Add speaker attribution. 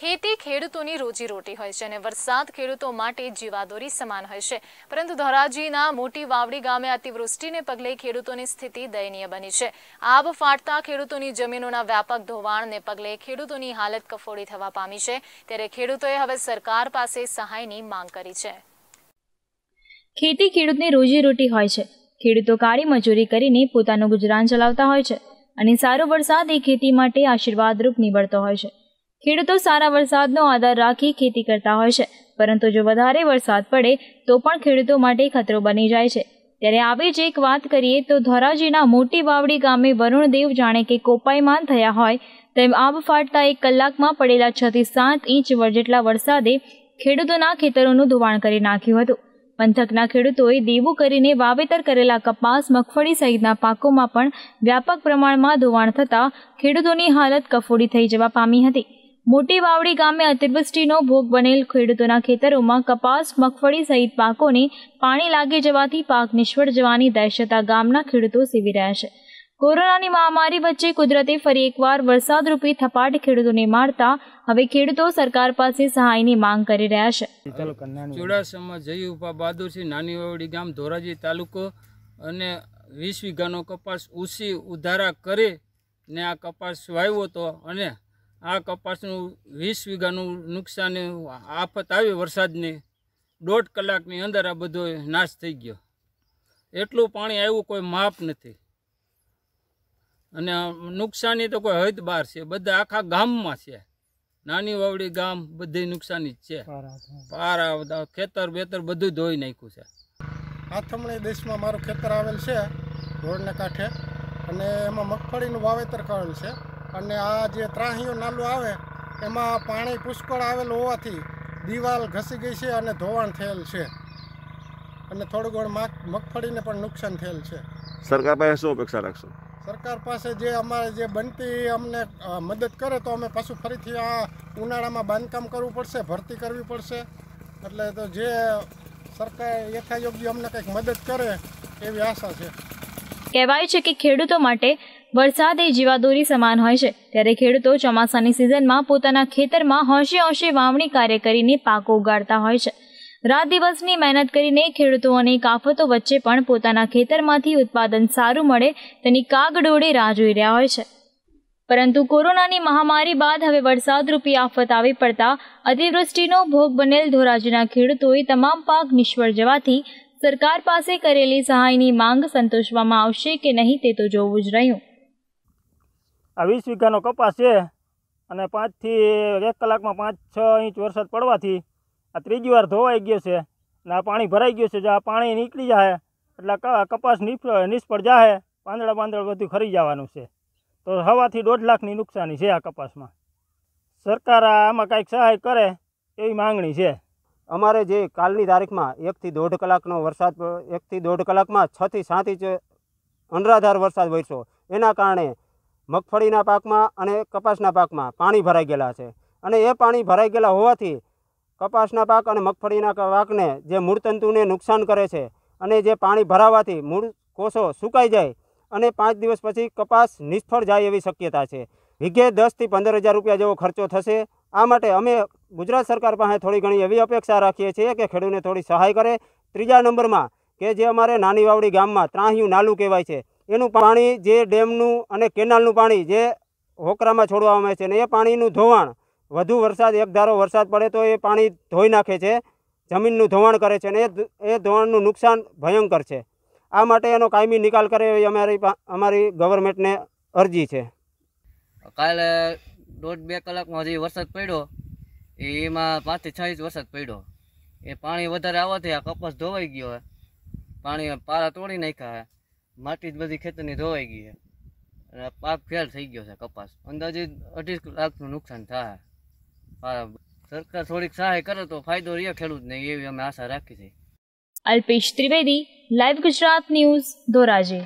Speaker 1: ખેતી ખેડૂતોની રોજીરોટી હોય છે અને વરસાદ ખેડૂતો માટે જીવાદોરી સમાન હોય છે પરંતુ ધોરાજીના મોટી વાવડી ગામે અતિવૃષ્ટિને પગલે ખેડૂતોની સ્થિતિ દયનીય બની છે આબ ફાટતા ખેડૂતોની જમીનોના વ્યાપક ધોવાણને પગલે ખેડૂતોની હાલત કફોડી થવા પામી છે ત્યારે ખેડૂતોએ હવે સરકાર પાસે સહાયની માંગ કરી છે ખેતી ખેડૂતની રોજીરોટી હોય છે ખેડૂતો કાળી મજૂરી કરીને પોતાનું ગુજરાન ચલાવતા હોય છે અને સારો વરસાદ એ ખેતી માટે આશીર્વાદરૂપ નીવડતો હોય છે ખેડૂતો સારા વરસાદનો આધાર રાખી ખેતી કરતા હોય છે પરંતુ જો વધારે વરસાદ પડે તો પણ ખેડૂતો માટે ખતરો બની જાય છે ત્યારે આવી જ એક વાત કરીએ તો ધોરાજીના મોટી વાવડી ગામે વરુણદેવ જાણે કે કોપાયમાન થયા હોય તેમ આબ ફાટતા એક કલાકમાં પડેલા છથી સાત ઇંચ જેટલા વરસાદે ખેડૂતોના ખેતરોનું ધોવાણ કરી નાખ્યું હતું પંથકના ખેડૂતોએ દેવું કરીને વાવેતર કરેલા કપાસ મગફળી સહિતના પાકોમાં પણ વ્યાપક પ્રમાણમાં ધોવાણ થતાં ખેડૂતોની હાલત કફોડી થઈ જવા પામી હતી મોટી વાવડી ગામે અતિવૃષ્ટિનો ભોગ બનેલ ખેડૂતોના ખેતરોમાં કપાસ મગફળી સહિત પાકોને પાણી લાગી જવાથી પાક નિષ્ફળ જવાની દહેશત ગામના ખેડૂતો સેવી રહ્યા છે કોરોનાની મહામારી વચ્ચે કુદરતે ફરી એકવાર વરસાદરૂપી થપાટ ખેડૂતોને મારતા હવે ખેડૂતો સરકાર પાસે સહાયની માંગ કરી રહ્યા છે
Speaker 2: ચોડાસામાં જય ઉપા બહાદુરસિંહ નાની વાવડી ગામ ધોરાજી તાલુકો અને વીસ વીઘાનો કપાસ ઉસી ઉધારા કરે ને આ કપાસ વાવ્યો હતો અને આ કપાસનું વીસ વીઘાનું નુકસાન આફત આવી વરસાદની દોઢ કલાકની અંદર આ બધો નાશ થઈ ગયો એટલું પાણી આવ્યું કોઈ માપ નથી અને નુકસાની તો કોઈ હદ બહાર છે બધા આખા ગામમાં છે નાની વાવડી ગામ બધી નુકસાની જ છે પારા ખેતર બેતર બધું ધોઈ
Speaker 3: નાખ્યું છે આથમણી દેશમાં મારું ખેતર આવેલ છે રોડને કાંઠે અને એમાં મગફળીનું વાવેતર કરેલ છે અને આ જે ત્રાહીયું નાલું આવે એમાં પાણી પુષ્કળ આવેલું હોવાથી દિવાલ ઘસી ગઈ છે અને ધોવાણ થયેલ છે અને થોડું ઘણું મગફળીને પણ નુકસાન થયેલ છે
Speaker 2: સરકાર પાસે શું અપેક્ષા રાખશો
Speaker 3: સરકાર પાસે જે અમારે જે બનતી અમને મદદ કરે તો અમે પાછું ફરીથી આ ઉનાળામાં બાંધકામ કરવું પડશે ભરતી કરવી પડશે એટલે તો જે સરકાર યથાયોગ્ય અમને કંઈક મદદ કરે એવી આશા છે
Speaker 1: કહેવાય છે કે ખેડૂતો માટે વરસાદ એ જીવાદોરી સમાન હોય છે ત્યારે ખેડૂતો ચોમાસાની સિઝનમાં પોતાના ખેતરમાં હોંશે હોંશે વાવણી કાર્ય કરીને પાકો ઉગાડતા હોય છે રાત દિવસની મહેનત કરીને ખેડૂતો અનેક આફતો વચ્ચે પણ પોતાના ખેતરમાંથી ઉત્પાદન સારું મળે તેની કાગડોળે રાહ જોઈ રહ્યા હોય છે પરંતુ કોરોનાની મહામારી બાદ હવે વરસાદરૂપી આફત આવી પડતા અતિવૃષ્ટિનો ભોગ બનેલ ધોરાજીના ખેડૂતોએ તમામ પાક નિષ્ફળ જવાથી સરકાર પાસે કરેલી સહાયની માંગ સંતોષવામાં આવશે કે નહીં તે તો જોવું જ રહ્યું
Speaker 2: આ વીસ વીઘાનો કપાસ છે અને પાંચથી એક કલાકમાં પાંચ છ ઇંચ વરસાદ પડવાથી આ ત્રીજી વાર ધોવાઈ ગયો છે અને આ પાણી ભરાઈ ગયું છે જો આ પાણી નીકળી જાય એટલે કપાસ નિષ્ફળ જાય પાંદડા પાંદડા બધું ખરી જવાનું છે તો હવાથી દોઢ લાખની નુકસાની છે આ કપાસમાં સરકાર આમાં કાંઈક સહાય કરે એવી માંગણી છે અમારે જે કાલની તારીખમાં એકથી
Speaker 4: દોઢ કલાકનો વરસાદ એકથી દોઢ કલાકમાં છથી સાત ઇંચ અનરાધાર વરસાદ વરસ્યો એના કારણે મગફળીના પાકમાં અને કપાસના પાકમાં પાણી ભરાઈ ગયેલા છે અને એ પાણી ભરાઈ ગયેલા હોવાથી કપાસના પાક અને મગફળીના પાકને જે મૂળતંતુને નુકસાન કરે છે અને જે પાણી ભરાવાથી મૂળ કોષો સુકાઈ જાય અને પાંચ દિવસ પછી કપાસ નિષ્ફળ જાય એવી શક્યતા છે વીઘે દસથી પંદર હજાર રૂપિયા જેવો ખર્ચો થશે આ માટે અમે ગુજરાત સરકાર પાસે થોડી ઘણી એવી અપેક્ષા રાખીએ છીએ કે ખેડૂતને થોડી સહાય કરે ત્રીજા નંબરમાં કે જે અમારે નાની વાવડી ગામમાં ત્રાહિયું નાલું કહેવાય છે એનું પાણી જે ડેમનું અને કેનાલનું પાણી જે હોકરામાં છોડવામાં આવે છે ને એ પાણીનું ધોવાણ વધુ વરસાદ એક ધારો વરસાદ પડે તો એ પાણી ધોઈ નાખે છે જમીનનું ધોવાણ કરે છે ને એ ધોવાણનું નુકસાન ભયંકર છે આ માટે એનો કાયમી નિકાલ કરે એવી અમારી અમારી ગવર્મેન્ટને અરજી છે કાલે દોઢ બે કલાકમાં હજી વરસાદ પડ્યો એમાં પાંચથી છ ઇંચ વરસાદ પડ્યો એ પાણી વધારે આવવાથી આ કપાસ ધોવાઈ ગયો પાણી પારા તોડી નાખ્યા માટી જ બધી ખેતરની ધોવાઈ ગઈ છે અને પાક ફેલ થઈ ગયો છે કપાસ અંદાજે અઢી લાખનું નુકસાન થાય સરકાર થોડીક સહાય કરે તો ફાયદો રહે ખેડૂતને એવી અમે આશા રાખી છે
Speaker 1: અલ્પેશ ત્રિવેદી લાઈવ ગુજરાત ન્યૂઝ ધોરાજી